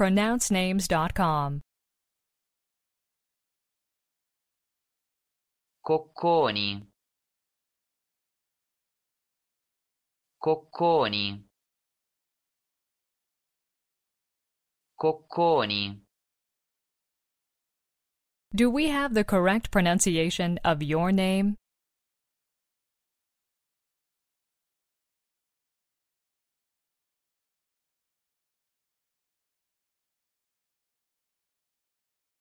pronouncenames.com. Cocconi. Cocconi. Cocconi. Do we have the correct pronunciation of your name?